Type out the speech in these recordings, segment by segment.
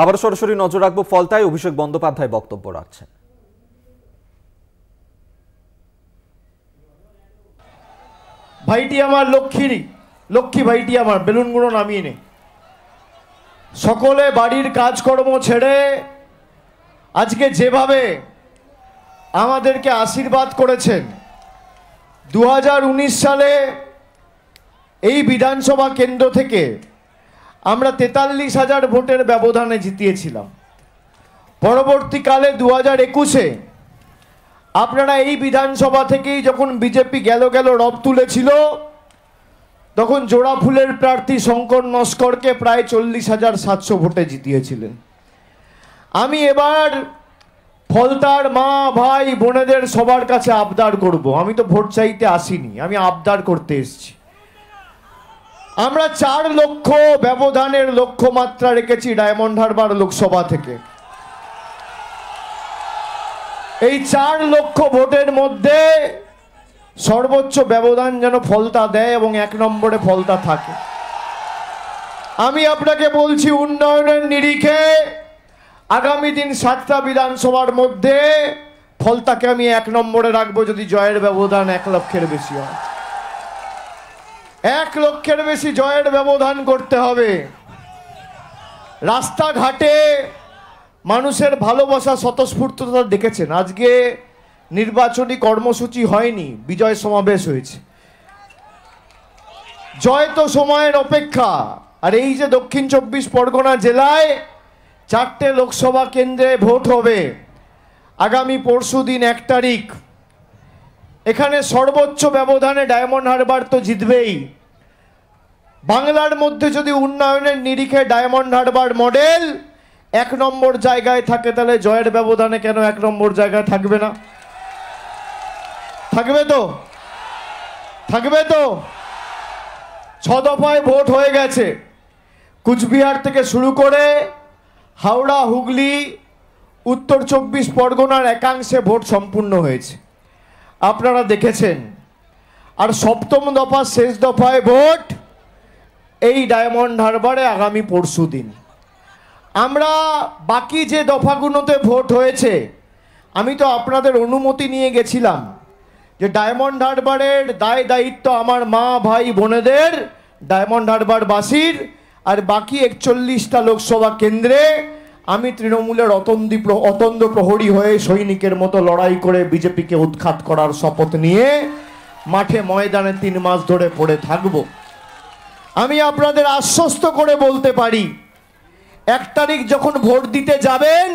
আবার সরাসরি নজর রাখবো ফলতায় অভিষেক বন্দ্যোপাধ্যায় বক্তব্য রাখছেন ভাইটি আমার লক্ষ্মীর লক্ষ্মী ভাইটি আমার বেলুন গুঁড়ো নামিয়ে নে সকলে বাড়ির কাজকর্ম ছেড়ে আজকে যেভাবে আমাদেরকে আশীর্বাদ করেছেন দু সালে এই বিধানসভা কেন্দ্র থেকে আমরা তেতাল্লিশ হাজার ভোটের ব্যবধানে জিতিয়েছিলাম পরবর্তীকালে দু হাজার একুশে আপনারা এই বিধানসভা থেকেই যখন বিজেপি গেল গেল রব তুলেছিল তখন জোড়া ফুলের প্রার্থী শঙ্কর নস্করকে প্রায় চল্লিশ হাজার সাতশো ভোটে জিতিয়েছিলেন আমি এবার ফলতার মা ভাই বোনেদের সবার কাছে আবদার করব আমি তো ভোট চাইতে আসিনি আমি আবদার করতে এসেছি আমরা চার লক্ষ ব্যবধানের লক্ষ্যমাত্রা রেখেছি ডায়মন্ড হারবার লোকসভা থেকে এই চার লক্ষ ভোটের মধ্যে সর্বোচ্চ ব্যবধান যেন ফলতা দেয় এবং এক নম্বরে ফলতা থাকে আমি আপনাকে বলছি উন্নয়নের নিরিখে আগামী দিন সাতটা বিধানসভার মধ্যে ফলতাকে আমি এক নম্বরে রাখবো যদি জয়ের ব্যবধান এক লক্ষের বেশি হয় এক লক্ষের বেশি জয়ের ব্যবধান করতে হবে রাস্তাঘাটে মানুষের ভালোবাসা স্বতঃস্ফূর্ততা দেখেছেন আজকে নির্বাচনী কর্মসূচি হয়নি বিজয় সমাবেশ হয়েছে জয় তো সময়ের অপেক্ষা আর এই যে দক্ষিণ চব্বিশ পরগনা জেলায় চারটে লোকসভা কেন্দ্রে ভোট হবে আগামী পরশু দিন এক তারিখ এখানে সর্বোচ্চ ব্যবধানে ডায়মন্ড হারবার তো জিতবেই বাংলার মধ্যে যদি উন্নয়নের নিরিখে ডায়মন্ড হারবার মডেল এক নম্বর জায়গায় থাকে তাহলে জয়ের ব্যবধানে কেন এক নম্বর জায়গায় থাকবে না থাকবে তো থাকবে তো ছ দফায় ভোট হয়ে গেছে কুচবিহার থেকে শুরু করে হাওড়া হুগলি উত্তর চব্বিশ পরগনার একাংশে ভোট সম্পূর্ণ হয়েছে আপনারা দেখেছেন আর সপ্তম দফা শেষ দফায় ভোট এই ডায়মন্ড হারবারে আগামী পরশু দিন আমরা বাকি যে দফাগুলোতে ভোট হয়েছে আমি তো আপনাদের অনুমতি নিয়ে গেছিলাম যে ডায়মন্ড হারবারের দায় দায়িত্ব আমার মা ভাই বোনেদের ডায়মন্ড হারবারবাসীর আর বাকি একচল্লিশটা লোকসভা কেন্দ্রে আমি তৃণমূলের অতন্দি অতন্দ প্রহরী হয়ে সৈনিকের মতো লড়াই করে বিজেপিকে উৎখাত করার শপথ নিয়ে মাঠে ময়দানে তিন মাস ধরে পড়ে থাকব আমি আপনাদের আশ্বস্ত করে বলতে পারি এক তারিখ যখন ভোট দিতে যাবেন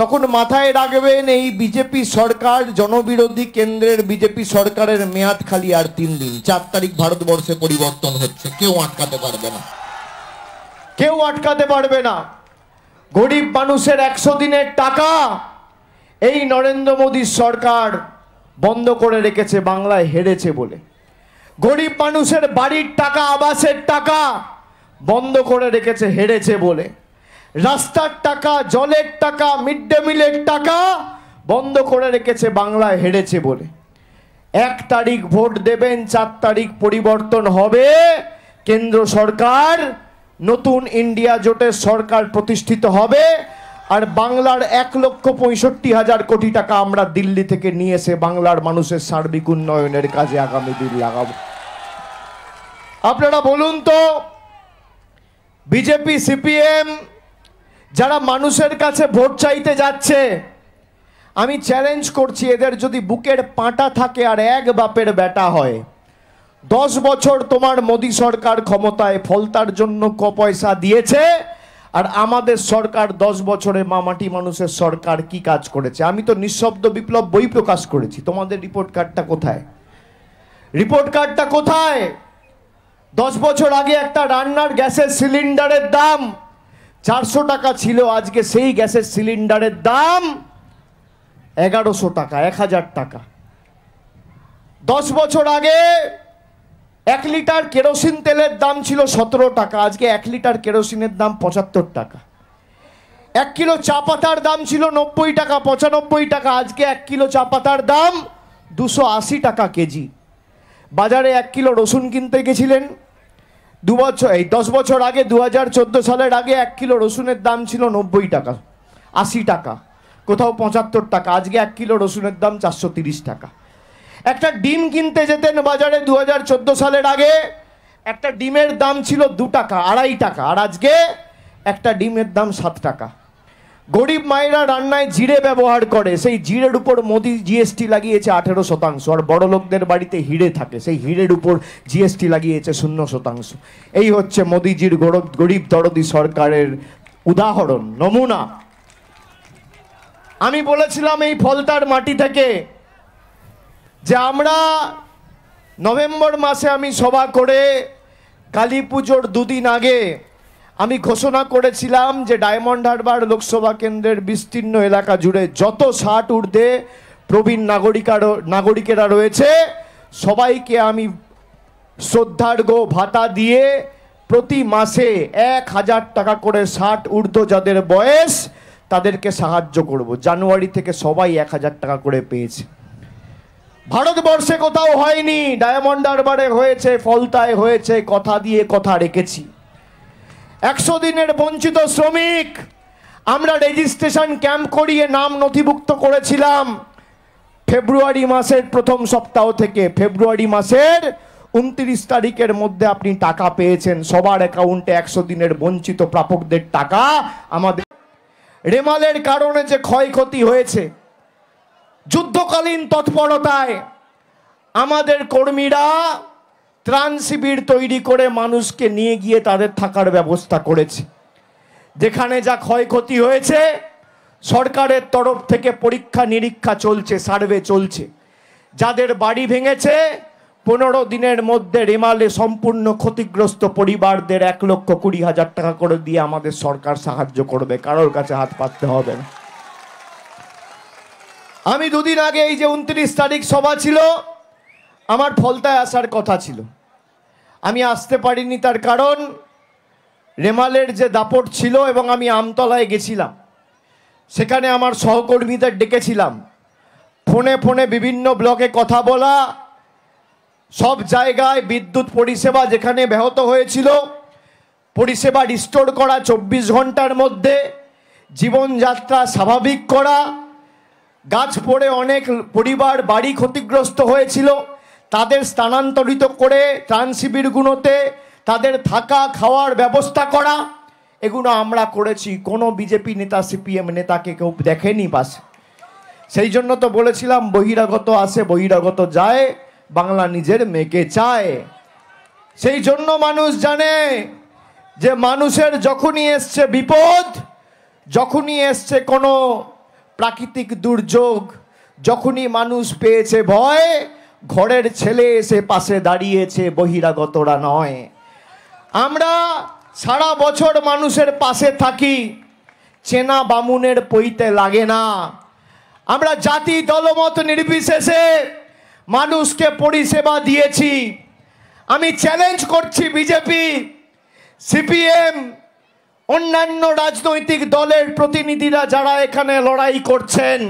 তখন মাথায় রাখবেন এই বিজেপি সরকার জনবিরোধী কেন্দ্রের বিজেপি সরকারের মেয়াদ খালি আর তিন দিন চার তারিখ ভারতবর্ষে পরিবর্তন হচ্ছে কেউ আটকাতে পারবে না কেউ আটকাতে পারবে না গরিব মানুষের একশো দিনের টাকা এই নরেন্দ্র মোদীর সরকার বন্ধ করে রেখেছে বাংলায় হেরেছে বলে গরিব মানুষের বাড়ির টাকা আবাসের টাকা বন্ধ করে রেখেছে হেরেছে বলে রাস্তার টাকা জলের টাকা মিড ডে মিলের টাকা বন্ধ করে রেখেছে বাংলায় হেরেছে বলে এক তারিখ ভোট দেবেন চার তারিখ পরিবর্তন হবে কেন্দ্র সরকার নতুন ইন্ডিয়া জোটের সরকার প্রতিষ্ঠিত হবে আর বাংলার এক লক্ষ পঁয়ষট্টি হাজার কোটি টাকা আমরা দিল্লি থেকে নিয়ে এসে বাংলার মানুষের সার্বিক উন্নয়নের কাজে আগামী দিন লাগাব আপনারা বলুন তো বিজেপি সিপিএম যারা মানুষের কাছে ভোট চাইতে যাচ্ছে আমি চ্যালেঞ্জ করছি এদের যদি বুকের পাঁটা থাকে আর এক বাপের বেটা হয় দশ বছর তোমার মোদি সরকার ক্ষমতায় ফলতার জন্য ক পয়সা দিয়েছে আর আমাদের সরকার দশ বছরে মামাটি মানুষের সরকার কি কাজ করেছে আমি তো নিঃশব্দ বিপ্লব বই প্রকাশ করেছি তোমাদের রিপোর্ট কার্ডটা কোথায় রিপোর্ট কার্ডটা কোথায় দশ বছর আগে একটা রান্নার গ্যাসের সিলিন্ডারের দাম চারশো টাকা ছিল আজকে সেই গ্যাসের সিলিন্ডারের দাম এগারোশো টাকা এক হাজার টাকা দশ বছর আগে এক লিটার কেরোসিন তেলের দাম ছিল সতেরো টাকা আজকে এক লিটার কেরোসিনের দাম পঁচাত্তর টাকা এক কিলো চা পাতার দাম ছিল নব্বই টাকা পঁচানব্বই টাকা আজকে এক কিলো চা পাতার দাম দুশো আশি টাকা কেজি বাজারে এক কিলো রসুন কিনতে গেছিলেন দু বছর এই দশ বছর আগে দু হাজার সালের আগে এক কিলো রসুনের দাম ছিল নব্বই টাকা আশি টাকা কোথাও পঁচাত্তর টাকা আজকে এক কিলো রসুনের দাম চারশো তিরিশ টাকা একটা ডিম কিনতে যেতেন বাজারে দু হাজার সালের আগে একটা ডিমের দাম ছিল দু টাকা আড়াই টাকা আর আজকে একটা ডিমের দাম সাত টাকা গরিব মায়েরা রান্নায় জিরে ব্যবহার করে সেই জিরের উপর মোদি জিএসটি লাগিয়েছে আঠেরো শতাংশ আর বড় লোকদের বাড়িতে হিরে থাকে সেই হিরের উপর জিএসটি লাগিয়েছে শূন্য শতাংশ এই হচ্ছে মোদিজির গরব গরিব দরদি সরকারের উদাহরণ নমুনা আমি বলেছিলাম এই ফলতার মাটি থেকে যে আমরা নভেম্বর মাসে আমি সভা করে কালী পুজোর দুদিন আগে আমি ঘোষণা করেছিলাম যে ডায়মন্ড হারবার লোকসভা কেন্দ্রের বিস্তীর্ণ এলাকা জুড়ে যত ষাট ঊর্ধ্বে প্রবীণ নাগরিকার নাগরিকেরা রয়েছে সবাইকে আমি শ্রদ্ধার্ঘ ভাতা দিয়ে প্রতি মাসে এক হাজার টাকা করে ষাট ঊর্ধ্ব যাদের বয়স তাদেরকে সাহায্য করব জানুয়ারি থেকে সবাই এক হাজার টাকা করে পেয়েছে ভারতবর্ষে কোথাও হয়নি ডায়মন্ড হারবারে হয়েছে ফলতায় হয়েছে কথা দিয়ে কথা রেখেছি একশো দিনের বঞ্চিত শ্রমিক আমরা রেজিস্ট্রেশন ক্যাম্প করিয়ে নাম নথিভুক্ত করেছিলাম ফেব্রুয়ারি মাসের প্রথম সপ্তাহ থেকে ফেব্রুয়ারি মাসের উনত্রিশ তারিখের মধ্যে আপনি টাকা পেয়েছেন সবার অ্যাকাউন্টে একশো দিনের বঞ্চিত প্রাপকদের টাকা আমাদের রেমালের কারণে যে ক্ষয়ক্ষতি হয়েছে যুদ্ধকালীন তৎপরতায় আমাদের কর্মীরা ত্রাণ শিবির তৈরি করে মানুষকে নিয়ে গিয়ে তাদের থাকার ব্যবস্থা করেছে যেখানে যা ক্ষয়ক্ষতি হয়েছে সরকারের তরফ থেকে পরীক্ষা নিরীক্ষা চলছে সার্ভে চলছে যাদের বাড়ি ভেঙেছে পনেরো দিনের মধ্যে রেমালে সম্পূর্ণ ক্ষতিগ্রস্ত পরিবারদের এক লক্ষ কুড়ি হাজার টাকা করে দিয়ে আমাদের সরকার সাহায্য করবে কারোর কাছে হাত পাততে হবে না আমি দুদিন আগে এই যে উনত্রিশ তারিখ সভা ছিল আমার ফলতায় আসার কথা ছিল আমি আসতে পারিনি তার কারণ রেমালের যে দাপট ছিল এবং আমি আমতলায় গেছিলাম সেখানে আমার সহকর্মীদের ডেকেছিলাম ফোনে ফোনে বিভিন্ন ব্লকে কথা বলা সব জায়গায় বিদ্যুৎ পরিষেবা যেখানে ব্যাহত হয়েছিল পরিষেবা রিস্টোর করা চব্বিশ ঘন্টার মধ্যে জীবনযাত্রা স্বাভাবিক করা গাছ পড়ে অনেক পরিবার বাড়ি ক্ষতিগ্রস্ত হয়েছিল তাদের স্থানান্তরিত করে ত্রাণ শিবিরগুলোতে তাদের থাকা খাওয়ার ব্যবস্থা করা এগুলো আমরা করেছি কোনো বিজেপি নেতা সিপিএম নেতাকে কেউ দেখেনি বাস সেই জন্য তো বলেছিলাম বহিরাগত আসে বহিরাগত যায় বাংলা নিজের মেয়েকে চায় সেই জন্য মানুষ জানে যে মানুষের যখনই এসছে বিপদ যখনই এসছে কোনো প্রাকৃতিক দুর্যোগ যখনই মানুষ পেয়েছে ভয় ঘরের ছেলে এসে পাশে দাঁড়িয়েছে বহিরাগতরা নয় আমরা সারা বছর মানুষের পাশে থাকি চেনা বামুনের পইতে লাগে না আমরা জাতি দলমত নির্বিশেষে মানুষকে পরিষেবা দিয়েছি আমি চ্যালেঞ্জ করছি বিজেপি সিপিএম অন্যান্য রাজনৈতিক দলের প্রতিনিধিরা যারা এখানে লড়াই করছেন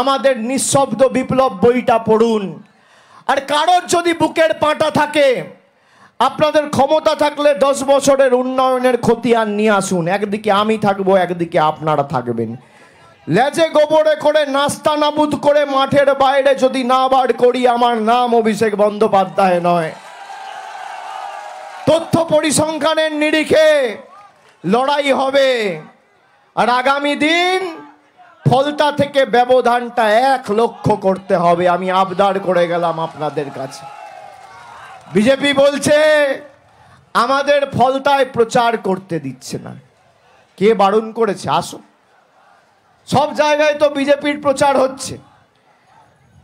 আমাদের নিঃশব্দ বিপ্লব বইটা পড়ুন আর কারোর যদি বুকের পাটা থাকে আপনাদের ক্ষমতা থাকলে দশ বছরের উন্নয়নের আর নিয়ে আসুন একদিকে আমি থাকবো একদিকে আপনারা থাকবেন লেজে গোবরে করে নাস্তা নাবুদ করে মাঠের বাইরে যদি না বার করি আমার নাম অভিষেক বন্দ্যোপাধ্যায় নয় তথ্য পরিসংখ্যানের নিরিখে লড়াই হবে আর আগামী দিন ফলতা থেকে ব্যবধানটা এক লক্ষ্য করতে হবে আমি আবদার করে গেলাম আপনাদের কাছে বিজেপি বলছে আমাদের ফলতায় প্রচার করতে দিচ্ছে না কে বারণ করেছে আসো সব জায়গায় তো বিজেপির প্রচার হচ্ছে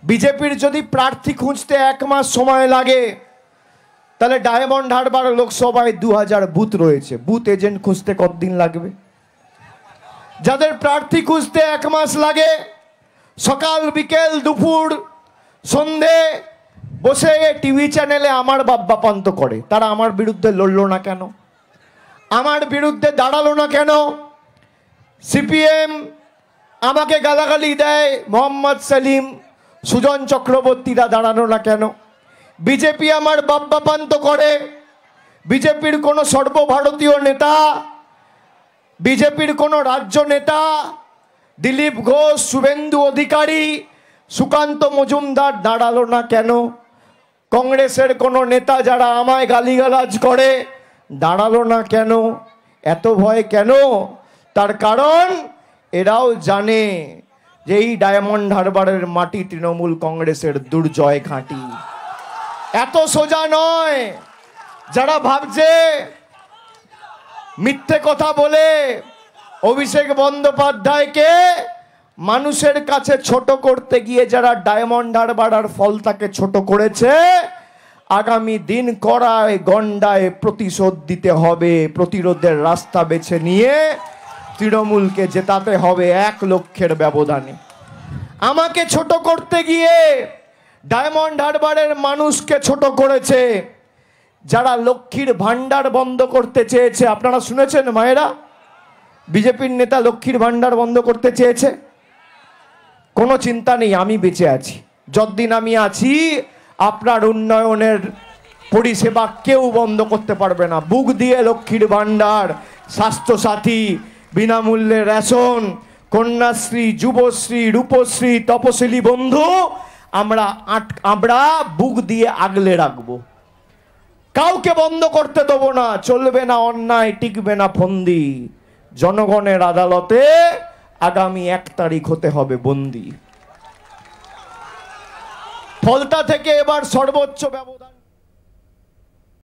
বিজেপির যদি প্রার্থী খুঁজতে এক মাস সময় লাগে তাহলে ডায়মন্ড হারবার লোকসভায় দু হাজার বুথ রয়েছে বুথ এজেন্ট খুঁজতে কতদিন লাগবে যাদের প্রার্থী খুঁজতে এক মাস লাগে সকাল বিকেল দুপুর সন্ধে বসে টিভি চ্যানেলে আমার বাপ্পাপান্ত করে তারা আমার বিরুদ্ধে লড়ল না কেন আমার বিরুদ্ধে দাঁড়ালো না কেন সিপিএম আমাকে গালাগালি দেয় মোহাম্মদ সেলিম সুজন চক্রবর্তীরা দাঁড়ানো না কেন বিজেপি আমার বাপ্পাপান্ত করে বিজেপির কোনো সর্বভারতীয় নেতা বিজেপির কোনো রাজ্য নেতা দিলীপ ঘোষ শুভেন্দু অধিকারী সুকান্ত মজুমদার দাঁড়ালো না কেন কংগ্রেসের কোনো নেতা যারা আমায় গালিগালাজ করে দাঁড়ালো না কেন এত ভয় কেন তার কারণ এরাও জানে যে এই ডায়মন্ড হারবারের মাটি তৃণমূল কংগ্রেসের দুর্জয় ঘাঁটি এত সোজা নয় যারা ভাবছে মিথ্যে কথা বলে অভিষেক বন্দ্যোপাধ্যায়কে মানুষের কাছে ছোট করতে গিয়ে যারা ডায়মন্ড বাড়ার ফল তাকে ছোট করেছে আগামী দিন করায় গন্ডায় প্রতিশোধ দিতে হবে প্রতিরোধের রাস্তা বেছে নিয়ে তৃণমূলকে জেতাতে হবে এক লক্ষের ব্যবধানে আমাকে ছোট করতে গিয়ে ডায়মন্ড হারবারের মানুষকে ছোট করেছে যারা লক্ষ্মীর ভাণ্ডার বন্ধ করতে চেয়েছে আপনারা শুনেছেন মায়েরা বিজেপির নেতা লক্ষ্মীর ভাণ্ডার বন্ধ করতে চেয়েছে কোনো চিন্তা নেই আমি বেঁচে আছি যতদিন আমি আছি আপনার উন্নয়নের পরিষেবা কেউ বন্ধ করতে পারবে না বুক দিয়ে লক্ষ্মীর ভাণ্ডার স্বাস্থ্যসাথী বিনামূল্যে রেশন কন্যাশ্রী যুবশ্রী রূপশ্রী তপশিলি বন্ধু আমরা আট আমরা বুক দিয়ে আগলে রাখবো কাউকে বন্ধ করতে দেবো না চলবে না অন্যায় টিকবে না ফন্দি জনগণের আদালতে আগামী এক তারিখ হতে হবে বন্দি ফলতা থেকে এবার সর্বোচ্চ ব্যবধান